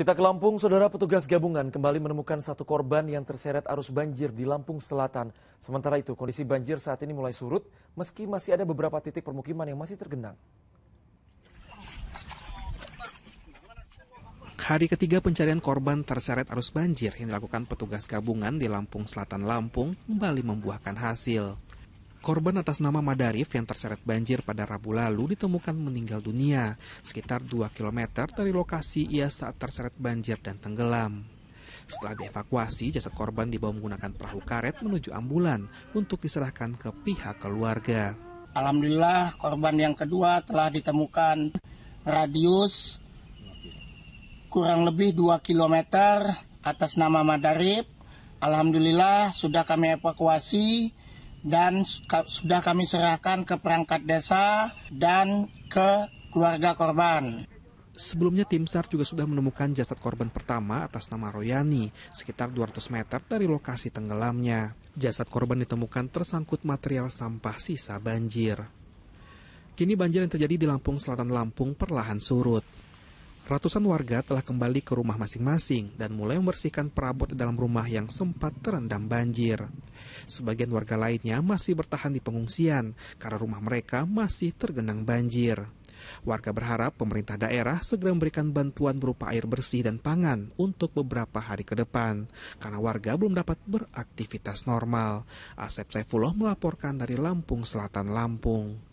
Kita ke Lampung, saudara petugas gabungan kembali menemukan satu korban yang terseret arus banjir di Lampung Selatan. Sementara itu, kondisi banjir saat ini mulai surut, meski masih ada beberapa titik permukiman yang masih tergenang. Hari ketiga pencarian korban terseret arus banjir yang dilakukan petugas gabungan di Lampung Selatan Lampung kembali membuahkan hasil. Korban atas nama Madarif yang terseret banjir pada Rabu lalu ditemukan meninggal dunia sekitar 2 km dari lokasi ia saat terseret banjir dan tenggelam. Setelah dievakuasi, jasad korban dibawa menggunakan perahu karet menuju ambulan untuk diserahkan ke pihak keluarga. Alhamdulillah korban yang kedua telah ditemukan radius kurang lebih 2 km atas nama Madarif. Alhamdulillah sudah kami evakuasi dan sudah kami serahkan ke perangkat desa dan ke keluarga korban. Sebelumnya tim SAR juga sudah menemukan jasad korban pertama atas nama Royani sekitar 200 meter dari lokasi tenggelamnya. Jasad korban ditemukan tersangkut material sampah sisa banjir. Kini banjir yang terjadi di Lampung Selatan Lampung perlahan surut. Ratusan warga telah kembali ke rumah masing-masing dan mulai membersihkan perabot di dalam rumah yang sempat terendam banjir. Sebagian warga lainnya masih bertahan di pengungsian karena rumah mereka masih tergenang banjir. Warga berharap pemerintah daerah segera memberikan bantuan berupa air bersih dan pangan untuk beberapa hari ke depan karena warga belum dapat beraktivitas normal. Asep Saifullah melaporkan dari Lampung Selatan, Lampung.